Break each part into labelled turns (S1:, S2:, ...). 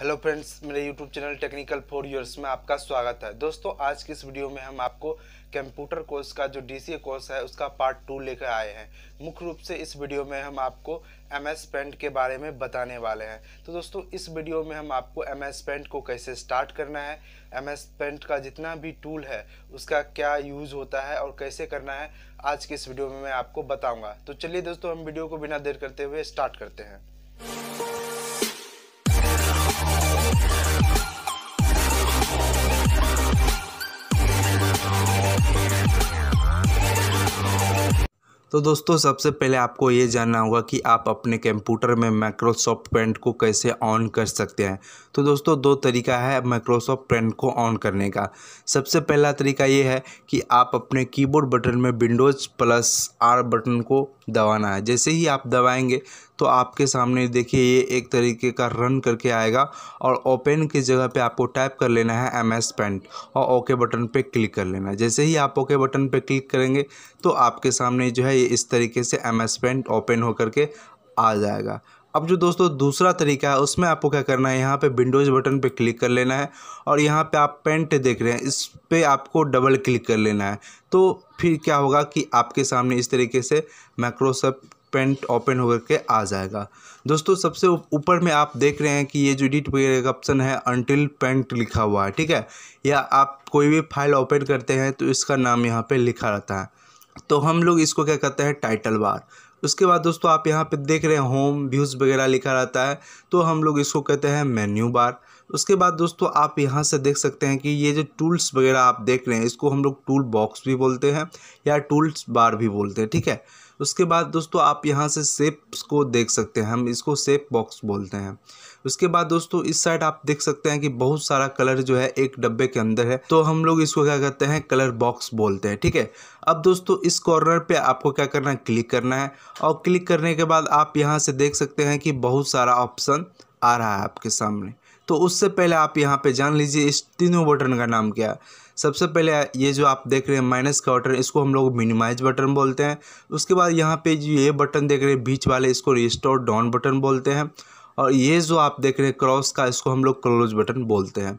S1: Hello friends मेरे YouTube channel technical for yours में आपका स्वागत है दोस्तों आज की इस वीडियो में हम आपको कंप्यूटर कोर्स का जो डी कोर्स है उसका पार्ट टू लेकर आए हैं मुख्य रूप से इस वीडियो में हम आपको एम एस पेंट के बारे में बताने वाले हैं तो दोस्तों इस वीडियो में हम आपको एम एस पेंट को कैसे स्टार्ट करना है एम एस पेंट का जितना भी टूल है उसका क्या यूज़ होता है और कैसे करना है आज की इस वीडियो में मैं आपको बताऊँगा तो चलिए दोस्तों हम वीडियो को बिना देर करते हुए स्टार्ट करते हैं तो दोस्तों सबसे पहले आपको ये जानना होगा कि आप अपने कंप्यूटर में माइक्रोसॉफ्ट पेंट को कैसे ऑन कर सकते हैं तो दोस्तों दो तरीका है माइक्रोसॉफ्ट पेंट को ऑन करने का सबसे पहला तरीका ये है कि आप अपने कीबोर्ड बटन में विंडोज़ प्लस आर बटन को दबाना है जैसे ही आप दबाएंगे तो आपके सामने देखिए ये एक तरीके का रन करके आएगा और ओपन की जगह पे आपको टाइप कर लेना है एम एस पेंट और ओके बटन पे क्लिक कर लेना है जैसे ही आप ओके बटन पे क्लिक करेंगे तो आपके सामने जो है ये इस तरीके से एम एस पेंट ओपन होकर के आ जाएगा अब जो दोस्तों दूसरा तरीका है उसमें आपको क्या करना है यहाँ पे विंडोज़ बटन पे क्लिक कर लेना है और यहाँ पे आप पेंट देख रहे हैं इस पर आपको डबल क्लिक कर लेना है तो फिर क्या होगा कि आपके सामने इस तरीके से माइक्रोसॉफ्ट पेंट ओपन होकर के आ जाएगा दोस्तों सबसे ऊपर में आप देख रहे हैं कि ये जो एडिट वगैरह का ऑप्शन है अनटिल पेंट लिखा हुआ है ठीक है या आप कोई भी फाइल ओपन करते हैं तो इसका नाम यहाँ पे लिखा रहता है तो हम लोग इसको क्या कहते हैं टाइटल बार उसके बाद दोस्तों आप यहाँ पे देख रहे हैं होम व्यूज़ वगैरह लिखा रहता है तो हम लोग इसको कहते हैं मेन्यू बार उसके बाद दोस्तों आप यहाँ से देख सकते हैं कि ये जो टूल्स वगैरह आप देख रहे हैं इसको हम लोग टूल बॉक्स भी बोलते हैं या टूल्स बार भी बोलते हैं ठीक है उसके बाद दोस्तों आप यहाँ से सेप्स को देख सकते हैं हम इसको सेप बॉक्स बोलते हैं उसके बाद दोस्तों इस साइड आप देख सकते हैं कि बहुत सारा कलर जो है एक डब्बे के अंदर है तो हम लोग इसको क्या कहते हैं कलर बॉक्स बोलते हैं ठीक है अब दोस्तों इस कॉर्नर पे आपको क्या करना है क्लिक करना है और क्लिक करने के बाद आप यहाँ से देख सकते हैं कि बहुत सारा ऑप्शन आ रहा है आपके सामने तो उससे पहले आप यहाँ पे जान लीजिए इस तीनों बटन का नाम क्या है सबसे पहले ये जो आप देख रहे हैं माइनस का बटन इसको हम लोग मिनिमाइज बटन बोलते हैं उसके बाद यहाँ पे जो ये बटन देख रहे हैं बीच वाले इसको रिस्टोर डाउन बटन बोलते हैं और ये जो आप देख रहे हैं क्रॉस का इसको हम लोग क्लोज बटन बोलते हैं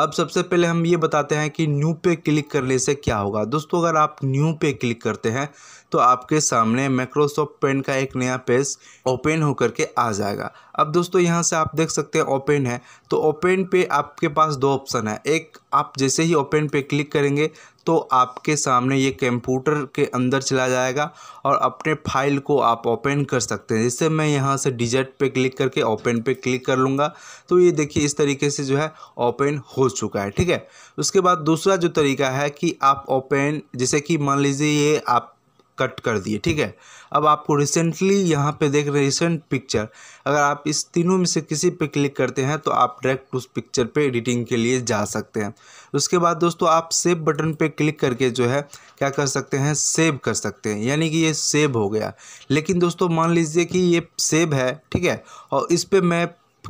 S1: अब सबसे पहले हम ये बताते हैं कि न्यू पे क्लिक करने से क्या होगा दोस्तों अगर आप न्यू पे क्लिक करते हैं तो आपके सामने माइक्रोसॉफ्ट पेन का एक नया पेज ओपन होकर के आ जाएगा अब दोस्तों यहाँ से आप देख सकते हैं ओपन है तो ओपन पे आपके पास दो ऑप्शन है एक आप जैसे ही ओपन पे क्लिक करेंगे तो आपके सामने ये कंप्यूटर के अंदर चला जाएगा और अपने फाइल को आप ओपन कर सकते हैं जैसे मैं यहाँ से डिजट पे क्लिक करके ओपन पे क्लिक कर लूँगा तो ये देखिए इस तरीके से जो है ओपन हो चुका है ठीक है उसके बाद दूसरा जो तरीका है कि आप ओपन जैसे कि मान लीजिए ये आप कट कर दिए ठीक है अब आपको रिसेंटली यहाँ पे देख रहे हैं रिसेंट पिक्चर अगर आप इस तीनों में से किसी पे क्लिक करते हैं तो आप डायरेक्ट उस पिक्चर पे एडिटिंग के लिए जा सकते हैं उसके बाद दोस्तों आप सेव बटन पे क्लिक करके जो है क्या कर सकते हैं सेव कर सकते हैं यानी कि ये सेव हो गया लेकिन दोस्तों मान लीजिए कि ये सेव है ठीक है और इस पर मैं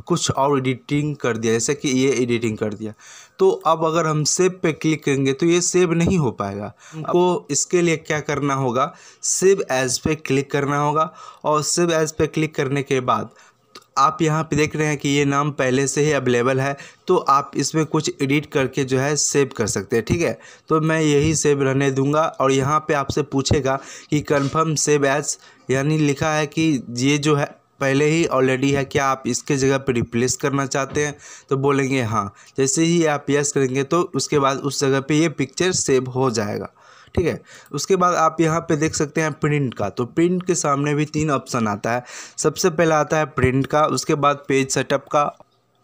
S1: कुछ और एडिटिंग कर दिया जैसे कि ये एडिटिंग कर दिया तो अब अगर हम सेव पे क्लिक करेंगे तो ये सेव नहीं हो पाएगा हम्म। आपको इसके लिए क्या करना होगा सेव एज पे क्लिक करना होगा और सेव एज पे क्लिक करने के बाद तो आप यहाँ पे देख रहे हैं कि ये नाम पहले से ही अवेलेबल है तो आप इसमें कुछ एडिट करके जो है सेव कर सकते हैं ठीक है तो मैं यही सेव रहने दूंगा और यहाँ पे आपसे पूछेगा कि कंफर्म सेव एज यानी लिखा है कि ये जो है पहले ही ऑलरेडी है क्या आप इसके जगह पर रिप्लेस करना चाहते हैं तो बोलेंगे हाँ जैसे ही आप यस करेंगे तो उसके बाद उस जगह पे ये पिक्चर सेव हो जाएगा ठीक है उसके बाद आप यहाँ पे देख सकते हैं प्रिंट का तो प्रिंट के सामने भी तीन ऑप्शन आता है सबसे पहला आता है प्रिंट का उसके बाद पेज सेटअप का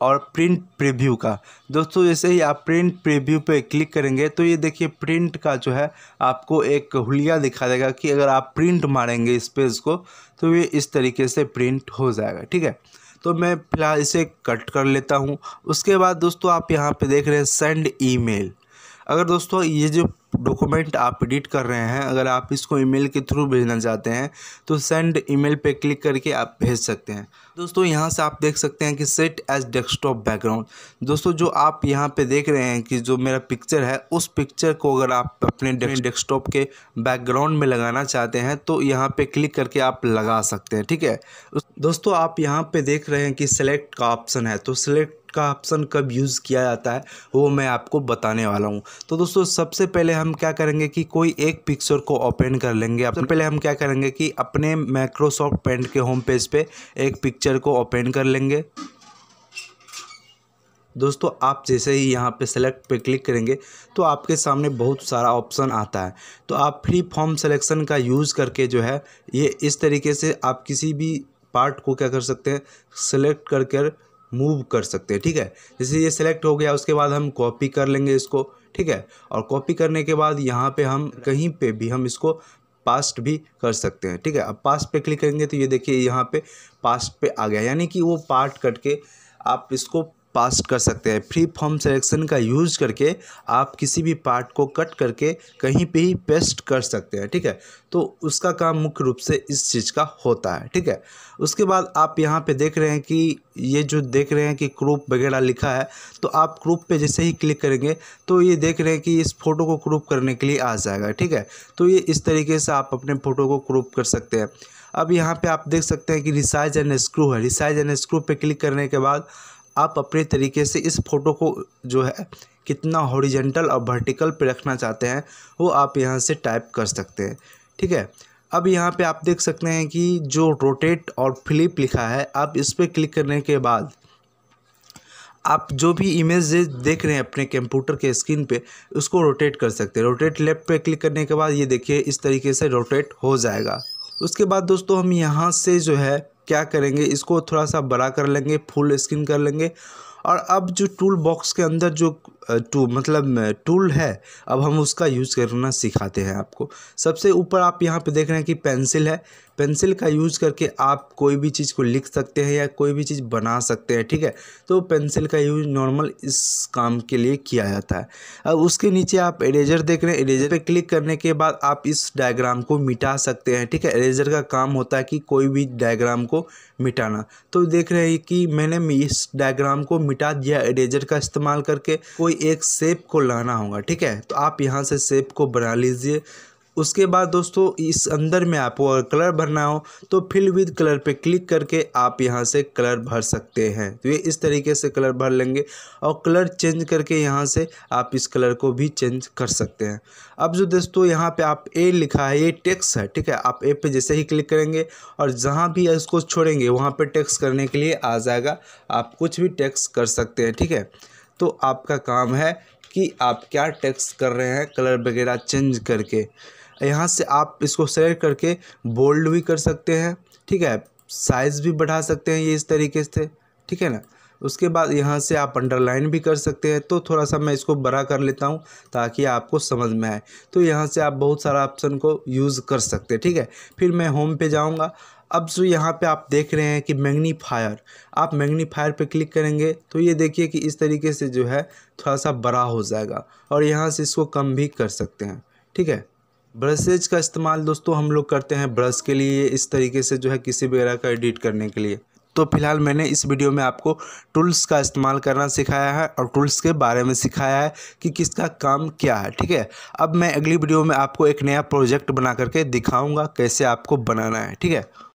S1: और प्रिंट प्रीव्यू का दोस्तों जैसे ही आप प्रिंट प्रीव्यू पे क्लिक करेंगे तो ये देखिए प्रिंट का जो है आपको एक हुलिया दिखा देगा कि अगर आप प्रिंट मारेंगे इस पेज को तो ये इस तरीके से प्रिंट हो जाएगा ठीक है तो मैं फिलहाल इसे कट कर लेता हूँ उसके बाद दोस्तों आप यहाँ पे देख रहे हैं सेंड ईमेल अगर दोस्तों ये जो डॉक्यूमेंट आप एडिट कर रहे हैं अगर आप इसको ईमेल के थ्रू भेजना चाहते हैं तो सेंड ईमेल पे क्लिक करके आप भेज सकते हैं दोस्तों यहाँ से आप देख सकते हैं कि सेट एज डेस्कटॉप बैकग्राउंड दोस्तों जो आप यहाँ पे देख रहे हैं कि जो मेरा पिक्चर है उस पिक्चर को अगर आप अपने डेस्कटॉप के बैकग्राउंड में लगाना चाहते हैं तो यहाँ पर क्लिक करके आप लगा सकते हैं ठीक है दोस्तों आप यहाँ पर देख रहे हैं कि सेलेक्ट का ऑप्शन है तो सेलेक्ट का ऑप्शन कब यूज़ किया जाता है वो मैं आपको बताने वाला हूँ तो दोस्तों सबसे पहले हम हम क्या करेंगे कि कोई एक पिक्चर को ओपन कर लेंगे सबसे पहले हम क्या करेंगे कि अपने माइक्रोसॉफ्ट पेंट के होम पेज पे एक पिक्चर को ओपन कर लेंगे दोस्तों आप जैसे ही यहाँ पे सेलेक्ट पे क्लिक करेंगे तो आपके सामने बहुत सारा ऑप्शन आता है तो आप फ्री फॉर्म सेलेक्शन का यूज़ करके जो है ये इस तरीके से आप किसी भी पार्ट को क्या कर सकते हैं सेलेक्ट कर कर मूव कर सकते हैं ठीक है जैसे ये सिलेक्ट हो गया उसके बाद हम कॉपी कर लेंगे इसको ठीक है और कॉपी करने के बाद यहाँ पे हम कहीं पे भी हम इसको पास्ट भी कर सकते हैं ठीक है अब पास्ट पे क्लिक करेंगे तो ये देखिए यहाँ पे पास्ट पे आ गया यानी कि वो पार्ट कट के आप इसको पास कर सकते हैं फ्री फॉर्म सेलेक्शन का यूज़ करके आप किसी भी पार्ट को कट करके कहीं पे ही पेस्ट कर सकते हैं ठीक है तो उसका काम मुख्य रूप से इस चीज़ का होता है ठीक है उसके बाद आप यहाँ पे देख रहे हैं कि ये जो देख रहे हैं कि क्रूप वगैरह लिखा है तो आप क्रूप पे जैसे ही क्लिक करेंगे तो ये देख रहे हैं कि इस फोटो को क्रूप करने के लिए आ जाएगा ठीक है तो ये इस तरीके से आप अपने फ़ोटो को क्रूप कर सकते हैं अब यहाँ पे आप देख सकते हैं कि रिसाइज एंड स्क्रू है रिसाइज एंड स्क्रू पे क्लिक करने के बाद आप अपने तरीके से इस फोटो को जो है कितना हॉरिजेंटल और वर्टिकल पे रखना चाहते हैं वो आप यहाँ से टाइप कर सकते हैं ठीक है अब यहाँ पे आप देख सकते हैं कि जो रोटेट और फ्लिप लिखा है आप इस पर क्लिक करने के बाद आप जो भी इमेज देख रहे हैं अपने कंप्यूटर के स्क्रीन पे उसको रोटेट कर सकते हैं रोटेट लेफ्ट पे क्लिक करने के बाद ये देखिए इस तरीके से रोटेट हो जाएगा उसके बाद दोस्तों हम यहाँ से जो है क्या करेंगे इसको थोड़ा सा बड़ा कर लेंगे फुल स्क्रीन कर लेंगे और अब जो टूल बॉक्स के अंदर जो टू मतलब टूल है अब हम उसका यूज़ करना सिखाते हैं आपको सबसे ऊपर आप यहाँ पे देख रहे हैं कि पेंसिल है पेंसिल का यूज़ करके आप कोई भी चीज़ को लिख सकते हैं या कोई भी चीज़ बना सकते हैं ठीक है तो पेंसिल का यूज़ नॉर्मल इस काम के लिए किया जाता है अब उसके नीचे आप इरेजर देख रहे हैं इरेजर पे क्लिक करने के बाद आप इस डायग्राम को मिटा सकते हैं ठीक है इरेजर का काम होता है कि कोई भी डायग्राम को मिटाना तो देख रहे हैं कि मैंने इस डायग्राम को मिटा दिया इरेजर का इस्तेमाल करके कोई कोई एक सेप को लाना होगा ठीक है तो आप यहाँ से सेप को बना लीजिए उसके बाद दोस्तों इस अंदर में आपको अगर कलर भरना हो तो फिल विद कलर पे क्लिक करके आप यहाँ से कलर भर सकते हैं तो ये इस तरीके से कलर भर लेंगे और कलर चेंज करके यहाँ से आप इस कलर को भी चेंज कर सकते हैं अब जो दोस्तों यहाँ पे आप ए लिखा है ये टेक्स है ठीक है आप ए पे जैसे ही क्लिक करेंगे और जहाँ भी इसको छोड़ेंगे वहाँ पर टैक्स करने के लिए आ जाएगा आप कुछ भी टैक्स कर सकते हैं ठीक है तो आपका काम है कि आप क्या टेक्स्ट कर रहे हैं कलर वगैरह चेंज करके यहाँ से आप इसको सेलेक्ट करके बोल्ड भी कर सकते हैं ठीक है साइज़ भी बढ़ा सकते हैं ये इस तरीके से ठीक है ना उसके बाद यहाँ से आप अंडरलाइन भी कर सकते हैं तो थोड़ा सा मैं इसको बड़ा कर लेता हूँ ताकि आपको समझ में आए तो यहाँ से आप बहुत सारा ऑप्शन को यूज़ कर सकते हैं ठीक है फिर मैं होम पे जाऊँगा अब जो यहाँ पे आप देख रहे हैं कि मैग्नीफायर आप मैग्नीफायर पे क्लिक करेंगे तो ये देखिए कि इस तरीके से जो है थोड़ा सा बड़ा हो जाएगा और यहाँ से इसको कम भी कर सकते हैं ठीक है ब्रशेज का इस्तेमाल दोस्तों हम लोग करते हैं ब्रश के लिए इस तरीके से जो है किसी वगैरह का एडिट करने के लिए तो फिलहाल मैंने इस वीडियो में आपको टूल्स का इस्तेमाल करना सिखाया है और टूल्स के बारे में सिखाया है कि किसका काम क्या है ठीक है अब मैं अगली वीडियो में आपको एक नया प्रोजेक्ट बना करके दिखाऊंगा कैसे आपको बनाना है ठीक है